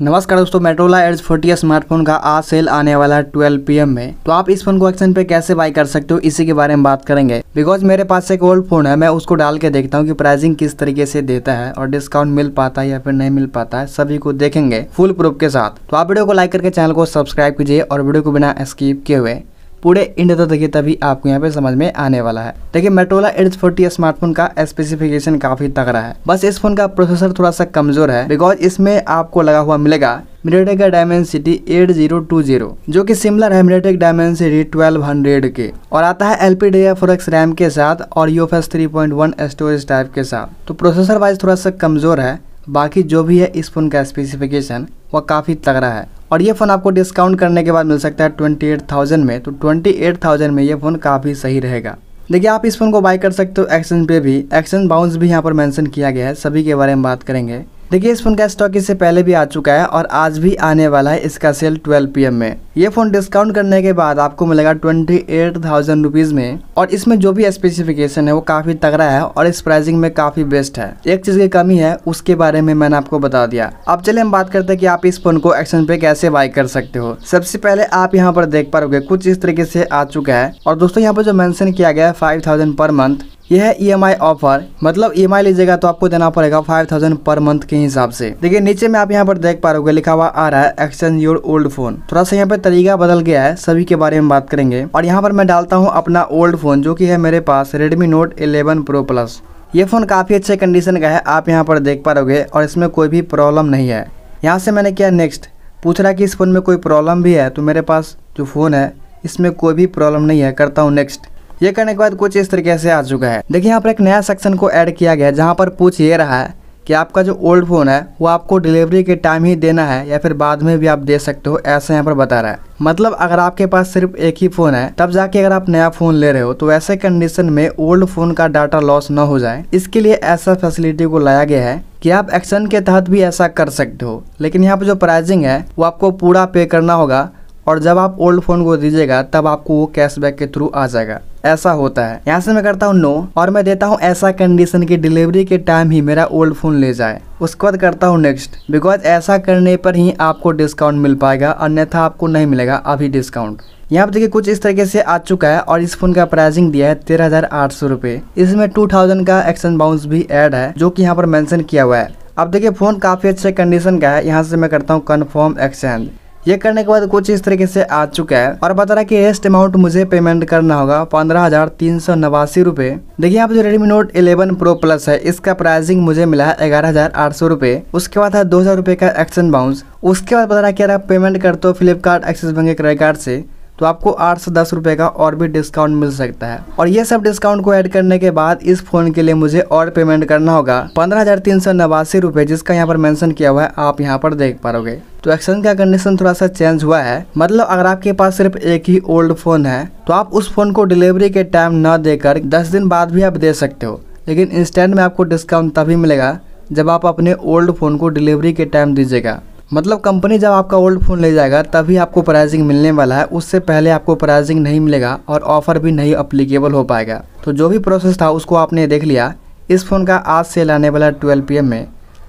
नमस्कार दोस्तों मेट्रोला ads forty smartphone का आज सेल आने वाला है ट्वेल्व पी में तो आप इस फोन को एक्शन पे कैसे बाय कर सकते हो इसी के बारे में बात करेंगे बिकॉज मेरे पास एक ओल्ड फोन है मैं उसको डाल के देखता हूँ कि प्राइसिंग किस तरीके से देता है और डिस्काउंट मिल पाता है या फिर नहीं मिल पाता है सभी को देखेंगे फुल प्रूफ के साथ तो आप वीडियो को लाइक करके चैनल को सब्सक्राइब कीजिए और वीडियो को बिना स्कीप किए हुए पूरे इंडिया तक देखिए तभी आपको यहाँ पे समझ में आने वाला है देखिए मेट्रोला एट फोर्टी स्मार्टफोन का स्पेसिफिकेशन काफी तगड़ा है बस इस फोन का प्रोसेसर थोड़ा सा कमजोर है बिकॉज इसमें आपको लगा हुआ मिलेगा मिरेटेक का डायमेंसिटी 8020 जो कि सिमिलर है मिरेटेक डायमेंसिटी 1200 के और आता है एल पी डी रैम के साथ और three point one storage type के साथ तो प्रोसेसर वाइज थोड़ा सा कमजोर है बाकी जो भी है इस फ़ोन का स्पेसिफिकेशन वह काफ़ी तगड़ा है और ये फ़ोन आपको डिस्काउंट करने के बाद मिल सकता है ट्वेंटी एट थाउजेंड में तो ट्वेंटी एट थाउजेंड में ये फ़ोन काफ़ी सही रहेगा देखिए आप इस फ़ोन को बाय कर सकते हो एक्सचेंज पे भी एक्सचेंज बाउंस भी यहाँ पर मेंशन किया गया है सभी के बारे में बात करेंगे देखिए इस फ़ोन का स्टॉक इससे पहले भी आ चुका है और आज भी आने वाला है इसका सेल 12 पीएम में ये फ़ोन डिस्काउंट करने के बाद आपको मिलेगा ट्वेंटी एट थाउजेंड रुपीज़ में और इसमें जो भी स्पेसिफिकेशन है वो काफ़ी तगड़ा है और इस प्राइसिंग में काफ़ी बेस्ट है एक चीज़ की कमी है उसके बारे में मैंने आपको बता दिया अब चले हम बात करते हैं की आप इस फ़ोन को एक्शन पे कैसे बाई कर सकते हो सबसे पहले आप यहाँ पर देख पाओगे कुछ इस तरीके से आ चुका है और दोस्तों यहाँ पर जो मैंशन किया गया है फाइव पर मंथ यह है ई ऑफर मतलब ई e लीजिएगा तो आपको देना पड़ेगा फाइव थाउजेंड पर मंथ के हिसाब से देखिए नीचे में आप यहाँ पर देख पा रहे लिखा हुआ आ रहा है एक्सचेंज योर ओल्ड फोन थोड़ा सा यहाँ पे तरीका बदल गया है सभी के बारे में बात करेंगे और यहाँ पर मैं डालता हूँ अपना ओल्ड फोन जो की है मेरे पास Redmi Note eleven Pro Plus ये फ़ोन काफ़ी अच्छे कंडीशन का है आप यहाँ पर देख पा रहे और इसमें कोई भी प्रॉब्लम नहीं है यहाँ से मैंने किया नेक्स्ट पूछ रहा कि इस फ़ोन में कोई प्रॉब्लम भी है तो मेरे पास जो फ़ोन है इसमें कोई भी प्रॉब्लम नहीं है करता हूँ नेक्स्ट ये करने के बाद कुछ इस तरीके से आ चुका है देखिए यहाँ पर एक नया सेक्शन को ऐड किया गया है जहाँ पर पूछ ये रहा है कि आपका जो ओल्ड फ़ोन है वो आपको डिलीवरी के टाइम ही देना है या फिर बाद में भी आप दे सकते हो ऐसा यहाँ पर बता रहा है मतलब अगर आपके पास सिर्फ एक ही फ़ोन है तब जाके अगर आप नया फ़ोन ले रहे हो तो ऐसे कंडीशन में ओल्ड फ़ोन का डाटा लॉस ना हो जाए इसके लिए ऐसा फैसिलिटी को लाया गया है कि आप एक्शन के तहत भी ऐसा कर सकते हो लेकिन यहाँ पर जो प्राइजिंग है वो आपको पूरा पे करना होगा और जब आप ओल्ड फ़ोन को दीजिएगा तब आपको वो कैशबैक के थ्रू आ जाएगा ऐसा होता है यहाँ से मैं करता हूँ नो और मैं देता हूँ ऐसा कंडीशन की डिलीवरी के टाइम ही मेरा ओल्ड फ़ोन ले जाए उसके बाद करता हूँ नेक्स्ट बिकॉज ऐसा करने पर ही आपको डिस्काउंट मिल पाएगा अन्यथा आपको नहीं मिलेगा अभी डिस्काउंट यहाँ पर देखिए कुछ इस तरीके से आ चुका है और इस फोन का प्राइसिंग दिया है तेरह हजार आठ सौ रुपए इसमें टू थाउजेंड का एक्शन बाउंस भी ऐड है जो कि यहाँ पर मेंशन किया हुआ है अब देखिए फ़ोन काफ़ी अच्छे कंडीशन का है यहाँ से मैं करता हूँ कन्फर्म एक्सचेंज ये करने के बाद कुछ इस तरीके से आ चुका है और बता रहा है की एस्ट अमाउंट मुझे पेमेंट करना होगा पंद्रह हजार तीन सौ नवासी रूपए देखिए आप जो Redmi Note eleven Pro Plus है इसका प्राइसिंग मुझे मिला है ग्यारह हजार आठ सौ रूपए उसके बाद है दो हजार रूपए का एक्शन बाउंस उसके बाद बता रहा है कि यार आप पेमेंट करते हो Flipkart Axis bank credit card से तो आपको आठ से दस रुपये का और भी डिस्काउंट मिल सकता है और ये सब डिस्काउंट को ऐड करने के बाद इस फ़ोन के लिए मुझे और पेमेंट करना होगा पंद्रह हज़ार तीन सौ नवासी रुपये जिसका यहाँ पर मेंशन किया हुआ है आप यहाँ पर देख पाओगे तो एक्सचेंज का कंडीशन थोड़ा सा चेंज हुआ है मतलब अगर आपके पास सिर्फ एक ही ओल्ड फ़ोन है तो आप उस फ़ोन को डिलीवरी के टाइम ना देकर दस दिन बाद भी आप दे सकते हो लेकिन इंस्टेंट में आपको डिस्काउंट तभी मिलेगा जब आप अपने ओल्ड फ़ोन को डिलीवरी के टाइम दीजिएगा मतलब कंपनी जब आपका ओल्ड फ़ोन ले जाएगा तभी आपको प्राइसिंग मिलने वाला है उससे पहले आपको प्राइसिंग नहीं मिलेगा और ऑफ़र भी नहीं अप्लीकेबल हो पाएगा तो जो भी प्रोसेस था उसको आपने देख लिया इस फ़ोन का आज सेल आने वाला ट्वेल्व पी में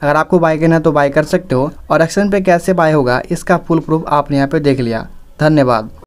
अगर आपको बाय करना है तो बाय कर सकते हो और एक्शन पे कैसे बाय होगा इसका फुल प्रूफ आपने यहाँ पे देख लिया धन्यवाद